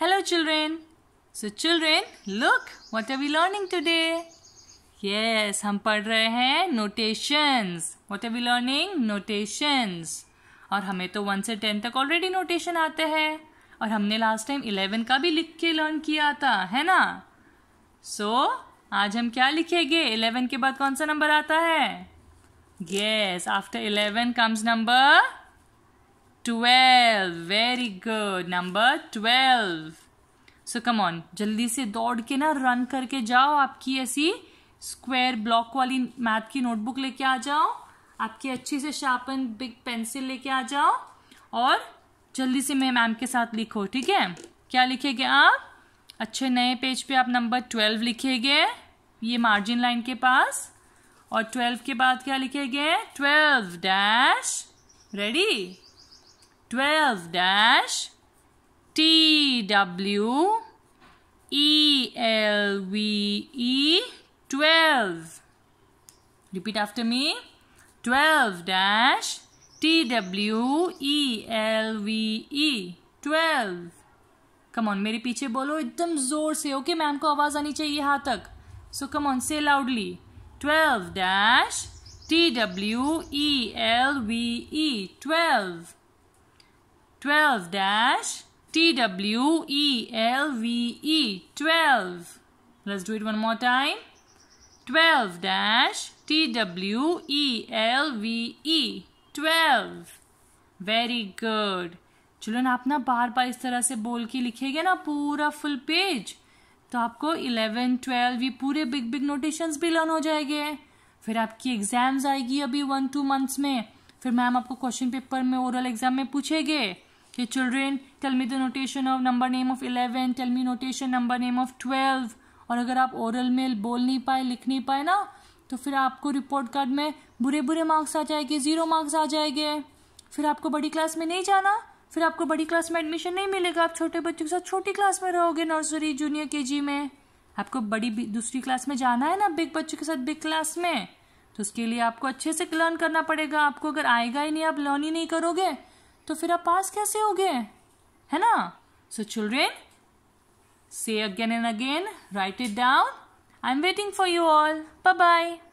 Hello children. So children, look what are we learning today? Yes, हम पढ़ रहे हैं notations. What are we learning? Notations. और हमें तो वन से टेन तक ऑलरेडी नोटेशन आते हैं और हमने लास्ट टाइम इलेवन का भी लिख के लर्न किया था है ना सो so, आज हम क्या लिखेंगे इलेवन के बाद कौन सा नंबर आता है yes after 11 comes number twelve very good number twelve so come on जल्दी से दौड़ के ना रन करके जाओ आपकी ऐसी स्क्वायर ब्लॉक वाली मैथ की नोटबुक लेके आ जाओ आपकी अच्छी से शार्पन बिग पेंसिल लेके आ जाओ और जल्दी से मैं मैम के साथ लिखो ठीक है क्या लिखेंगे आप अच्छे नए पेज पे आप नंबर ट्वेल्व लिखेंगे ये मार्जिन लाइन के पास और ट्वेल्व के बाद क्या लिखेंगे twelve dash ready twelve dash T W E L V E twelve repeat after me twelve dash T W E L V E twelve come on मेरे पीछे बोलो एकदम जोर से ओके मैम को आवाज आनी चाहिए यहां तक सो कमॉन से loudly twelve dash T W E L V E twelve 12 dash T W E L V E 12 let's do it one more time 12 dash T W E L V E 12 very good children आप ना बार बार इस तरह से बोल के लिखेंगे ना पूरा फुल पेज तो आपको इलेवन ट्वेल्व ये पूरे बिग बिग नोटेशंस भी लर्न हो जाएंगे फिर आपकी एग्जाम्स आएगी अभी वन टू मंथ्स में फिर मैम आपको क्वेश्चन पेपर में ओरल एग्जाम में पूछेंगे के children tell me the notation of number name of eleven tell me notation number name of twelve और अगर आप ओरल में बोल नहीं पाए लिख नहीं पाए ना तो फिर आपको रिपोर्ट कार्ड में बुरे बुरे मार्क्स आ जाएंगे ज़ीरो मार्क्स आ जाएंगे फिर आपको बड़ी क्लास में नहीं जाना फिर आपको बड़ी क्लास में एडमिशन नहीं मिलेगा आप छोटे बच्चों के साथ छोटी क्लास में रहोगे नर्सरी जूनियर जी में आपको बड़ी दूसरी क्लास में जाना है ना बिग बच्चों के साथ बिग क्लास में तो उसके लिए आपको अच्छे से लर्न करना पड़ेगा आपको अगर आएगा ही नहीं आप लर्न ही नहीं करोगे तो फिर आप पास कैसे हो गए है ना सो चिल्ड्रेन से again and again write it down I am waiting for you all bye bye